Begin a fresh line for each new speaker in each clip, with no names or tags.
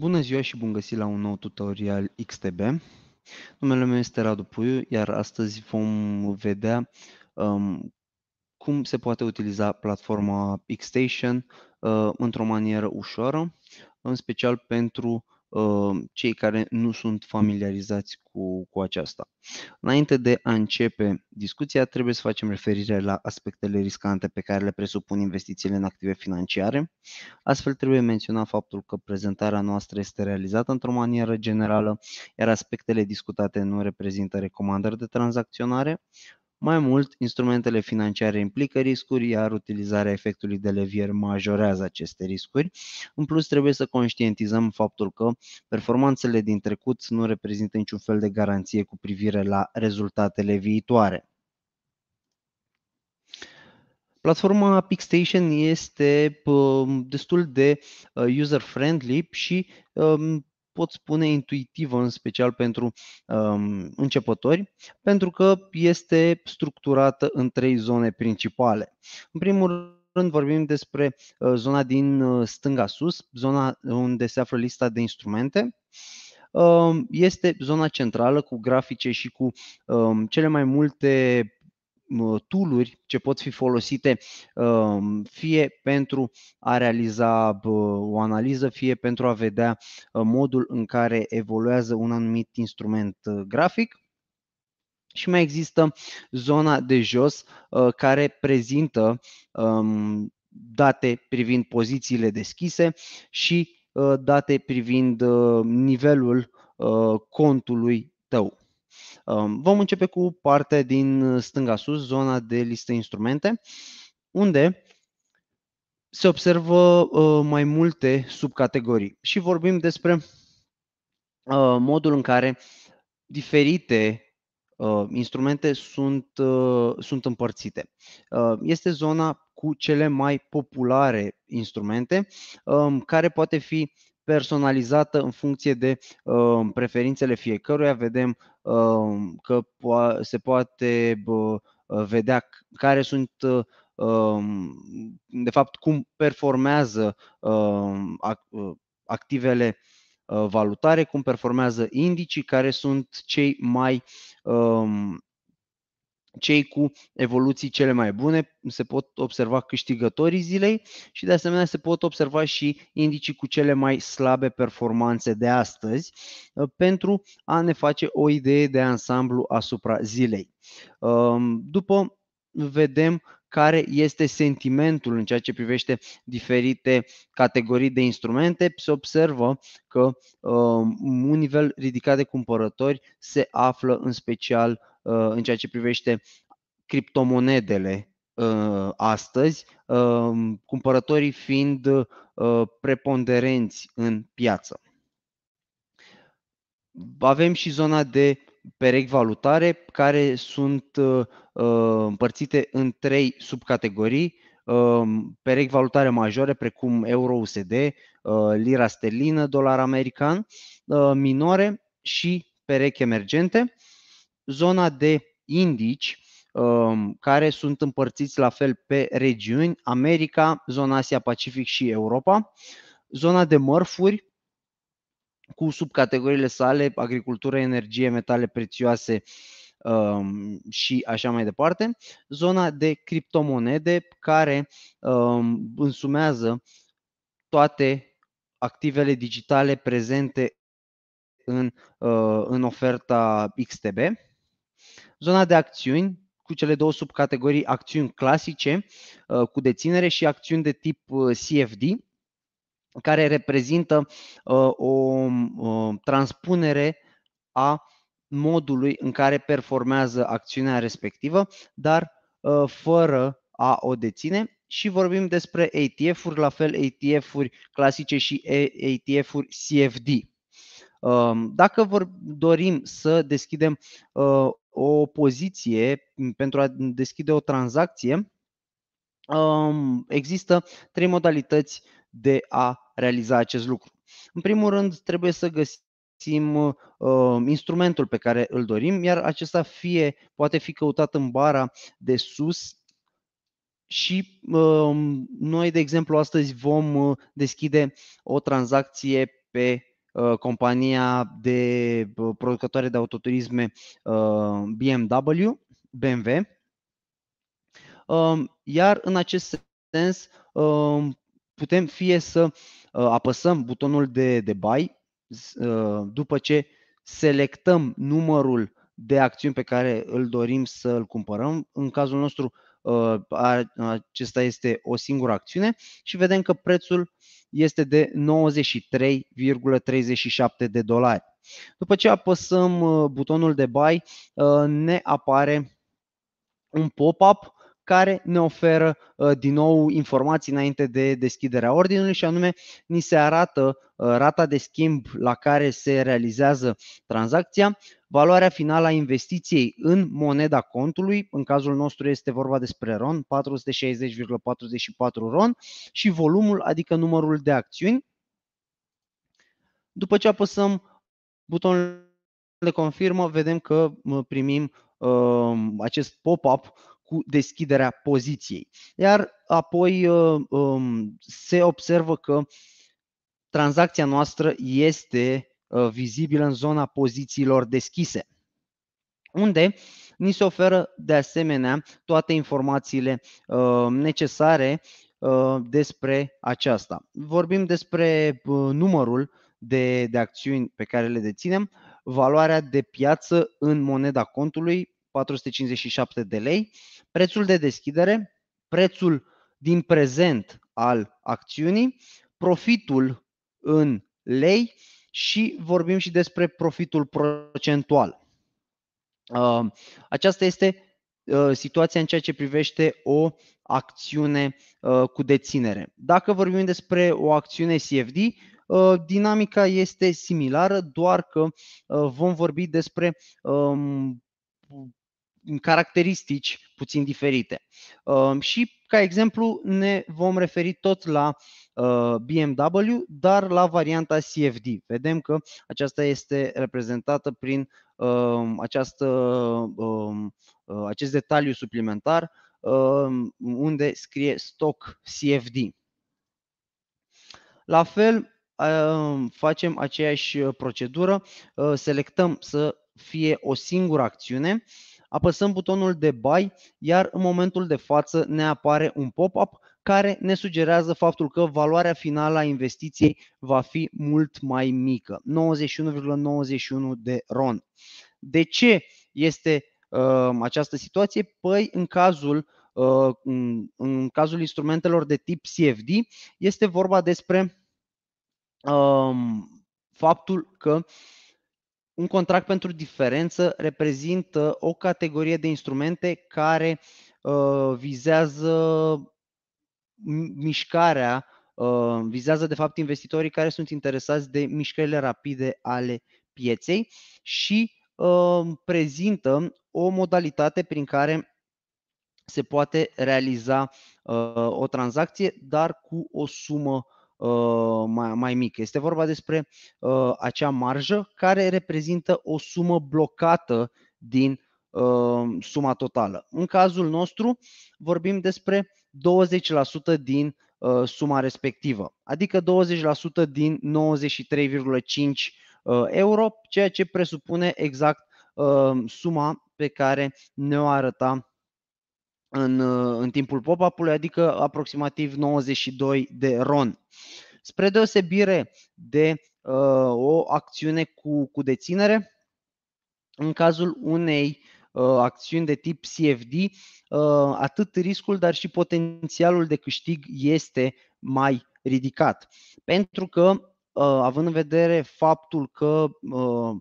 Bună ziua și bun găsit la un nou tutorial XTB. Numele meu este Radu Puiu, iar astăzi vom vedea um, cum se poate utiliza platforma Xstation uh, într-o manieră ușoară, în special pentru Uh, cei care nu sunt familiarizați cu, cu aceasta. Înainte de a începe discuția, trebuie să facem referire la aspectele riscante pe care le presupun investițiile în active financiare. Astfel, trebuie menționat faptul că prezentarea noastră este realizată într-o manieră generală, iar aspectele discutate nu reprezintă recomandări de tranzacționare, mai mult, instrumentele financiare implică riscuri, iar utilizarea efectului de levier majorează aceste riscuri. În plus, trebuie să conștientizăm faptul că performanțele din trecut nu reprezintă niciun fel de garanție cu privire la rezultatele viitoare. Platforma PickStation este destul de uh, user-friendly și um, pot spune intuitivă, în special pentru um, începători, pentru că este structurată în trei zone principale. În primul rând vorbim despre uh, zona din uh, stânga sus, zona unde se află lista de instrumente, um, este zona centrală cu grafice și cu um, cele mai multe tooluri ce pot fi folosite um, fie pentru a realiza o analiză, fie pentru a vedea uh, modul în care evoluează un anumit instrument uh, grafic. Și mai există zona de jos uh, care prezintă um, date privind pozițiile deschise și date privind nivelul contului tău. Um, vom începe cu partea din uh, stânga sus, zona de listă instrumente, unde se observă uh, mai multe subcategorii și vorbim despre uh, modul în care diferite instrumente sunt, sunt împărțite. Este zona cu cele mai populare instrumente, um, care poate fi personalizată în funcție de preferințele fiecăruia. Vedem Um, că se poate vedea care sunt um, de fapt cum performează um, uh, activele uh, valutare, cum performează indicii, care sunt cei mai cei cu evoluții cele mai bune, se pot observa câștigătorii zilei și de asemenea se pot observa și indicii cu cele mai slabe performanțe de astăzi uh, pentru a ne face o idee de ansamblu asupra zilei. Um, după vedem care este sentimentul în ceea ce privește diferite categorii de instrumente, se observă că um, un nivel ridicat de cumpărători se află în special Uh, în ceea ce privește criptomonedele uh, astăzi, um, cumpărătorii fiind uh, preponderenți în piață. Avem și zona de perechi valutare care sunt împărțite în trei subcategorii. Um, perechi valutare majore precum euro-USD, lira sterlină, dolar american, minore și perechi emergente zona de indici, um, care sunt împărțiți la fel pe regiuni, America, zona Asia-Pacific și Europa, zona de mărfuri, cu subcategoriile sale, agricultură, energie, metale prețioase um, și așa mai departe, zona de criptomonede care um, însumează toate activele digitale prezente în, uh, în oferta XTB, Zona de acțiuni cu cele două subcategorii acțiuni clasice uh, cu deținere și acțiuni de tip uh, CFD, care reprezintă uh, o transpunere a modului în care performează acțiunea respectivă, dar fără a o deține și vorbim despre ATF-uri, la fel ATF-uri clasice și ATF-uri CFD. Dacă vor, dorim să deschidem o poziție, pentru a deschide o tranzacție, există trei modalități de a realiza acest lucru. În primul rând, trebuie să găsim ă, instrumentul pe care îl dorim, iar acesta fie poate fi căutat în bara de sus și ă, noi, de exemplu, astăzi vom ă, deschide o tranzacție pe Uh, compania de uh, producătoare de autoturisme uh, BMW, BMW. Um, iar în acest sens um, putem fie să apăsăm butonul de, de buy după ce selectăm numărul de acțiuni pe care îl dorim să îl cumpărăm. În cazul nostru acesta este o singură acțiune și vedem că prețul este de 93,37 de dolari. După ce apăsăm uh, butonul de buy, uh, ne apare un pop-up care ne oferă uh, din nou informații înainte de deschiderea ordinului și anume ni se arată uh, rata de schimb la care se realizează tranzacția, valoarea finală a investiției în moneda contului, în cazul nostru este vorba despre RON, 460,44 RON și volumul, adică numărul de acțiuni. După ce apăsăm butonul de confirmă, vedem că uh, primim acest pop-up cu deschiderea poziției. Iar apoi ă, ă, se observă că tranzacția noastră este ă, vizibilă în zona pozițiilor deschise, unde ni se oferă de asemenea toate informațiile necesare despre aceasta. Vorbim despre numărul de, de acțiuni pe care le deținem, valoarea de piață în moneda contului, 457 de lei, prețul de deschidere, prețul din prezent al acțiunii, profitul în lei și vorbim și despre profitul procentual. Uh, aceasta este uh, situația în ceea ce privește o acțiune uh, cu deținere. Dacă vorbim despre o acțiune CFD, dinamica este similară, doar că vom vorbi despre um, în caracteristici puțin diferite. Ehm, și, ca exemplu, ne vom referi tot la ehm, BMW, dar la varianta CFD. Vedem că aceasta este reprezentată prin ehm, această, acest detaliu suplimentar unde scrie stock CFD. La fel, facem aceeași procedură, selectăm să fie o singură acțiune apăsăm butonul de Buy, iar în momentul de față ne apare un pop-up care ne sugerează faptul că valoarea finală a investiției va fi mult mai mică, 91,91 de RON. De ce este uh, această situație? Păi în cazul uh, în, în cazul instrumentelor de tip CFD este vorba despre uh, faptul că uh, un contract pentru diferență reprezintă o categorie de instrumente care uh, vizează mișcarea, uh, vizează de fapt investitorii care sunt interesați de mișcările rapide ale pieței și uh, prezintă o modalitate prin care se poate realiza uh, o tranzacție, dar cu o sumă Uh, mai, mai mică. Este vorba despre uh, acea marjă care reprezintă o sumă blocată din uh, suma totală. În cazul nostru vorbim despre 20% din suma respectivă, adică 20% din 93,5 euro, ceea ce presupune exact suma pe care ne-o arăta în, uh, în timpul pop-up-ului, adică aproximativ 92 de RON. Spre deosebire de uh, o acțiune cu, cu deținere, în cazul unei uh, acțiuni de tip CFD, uh, atât riscul, dar și potențialul de câștig este mai ridicat. Pentru că, uh, având în vedere faptul că uh,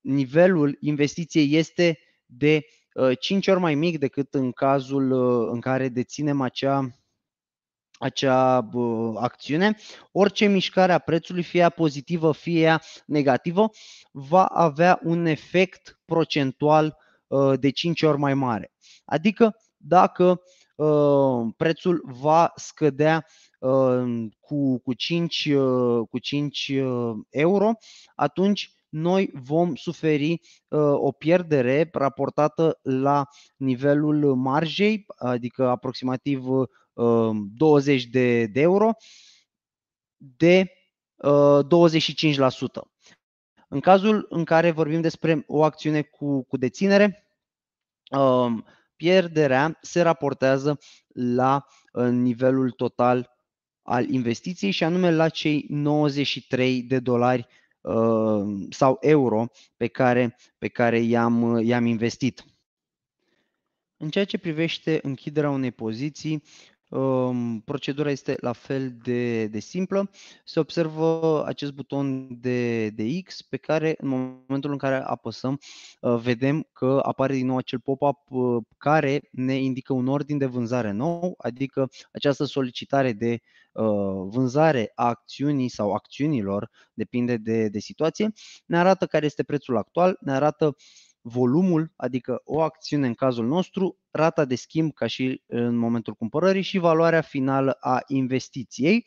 nivelul investiției este de 5 uh, ori mai mic decât în cazul uh, în care deținem acea acea uh, acțiune, orice mișcare a prețului, fie ea pozitivă, fie ea negativă, va avea un efect procentual de 5 ori mai mare. Adică dacă prețul va scădea cu, cu 5, cu 5 euro, atunci noi vom suferi uh, o pierdere raportată la nivelul marjei, adică aproximativ 20 uh, de, de euro, de 25%. Uh, în cazul în care vorbim despre o acțiune cu, cu deținere, um, pierderea se raportează la nivelul total al investiției și anume la cei 93 de dolari Uh, sau euro pe care, pe care i-am, i-am investit. În ceea ce privește închiderea unei poziții, Procedura este la fel de, de simplă. Se observă acest buton de, de X pe care în momentul în care apăsăm ă, vedem că apare din nou acel pop-up ă, care ne indică un ordin de vânzare nou, adică această solicitare de ă, vânzare a acțiunii sau acțiunilor, depinde de, de situație, ne arată care este prețul actual, ne arată volumul, adică o acțiune în cazul nostru, rata de schimb ca și în momentul cumpărării și valoarea finală a investiției.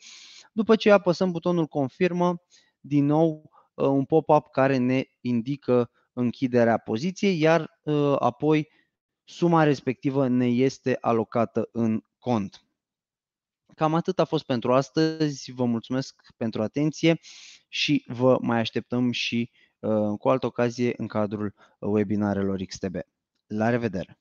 După ce apăsăm butonul confirmă, din nou uh, un pop-up care ne indică închiderea poziției, iar uh, apoi suma respectivă ne este alocată în cont. Cam atât a fost pentru astăzi. Vă mulțumesc pentru atenție și vă mai așteptăm și Uh, cu altă ocazie în cadrul webinarelor XTB. La revedere!